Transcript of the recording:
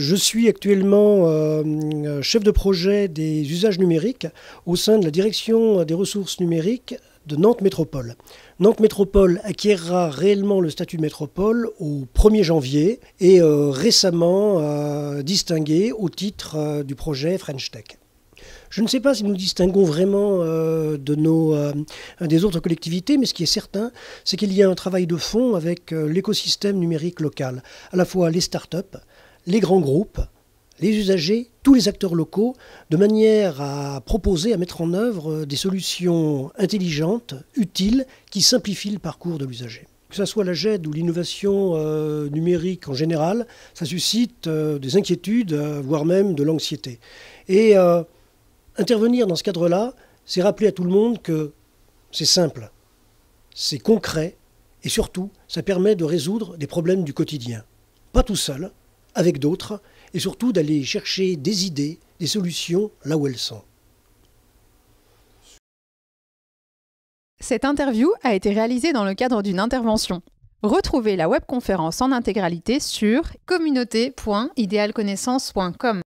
je suis actuellement euh, euh, chef de projet des usages numériques au sein de la direction des ressources numériques de Nantes Métropole. Nantes Métropole acquérera réellement le statut de métropole au 1er janvier et euh, récemment distingué au titre du projet French Tech. Je ne sais pas si nous distinguons vraiment de des autres collectivités, mais ce qui est certain, c'est qu'il y a un travail de fond avec l'écosystème numérique local, à la fois les start-up, les grands groupes, les usagers, tous les acteurs locaux, de manière à proposer, à mettre en œuvre euh, des solutions intelligentes, utiles, qui simplifient le parcours de l'usager. Que ce soit la GED ou l'innovation euh, numérique en général, ça suscite euh, des inquiétudes, voire même de l'anxiété. Et intervenir dans ce cadre-là, c'est rappeler à tout le monde que c'est simple, c'est concret, et surtout, ça permet de résoudre des problèmes du quotidien. Pas tout seul, avec d'autres, et surtout d'aller chercher des idées, des solutions là où elles sont. Cette interview a été réalisée dans le cadre d'une intervention. Retrouvez la webconférence en intégralité sur communauté.idéalconnaissance.com.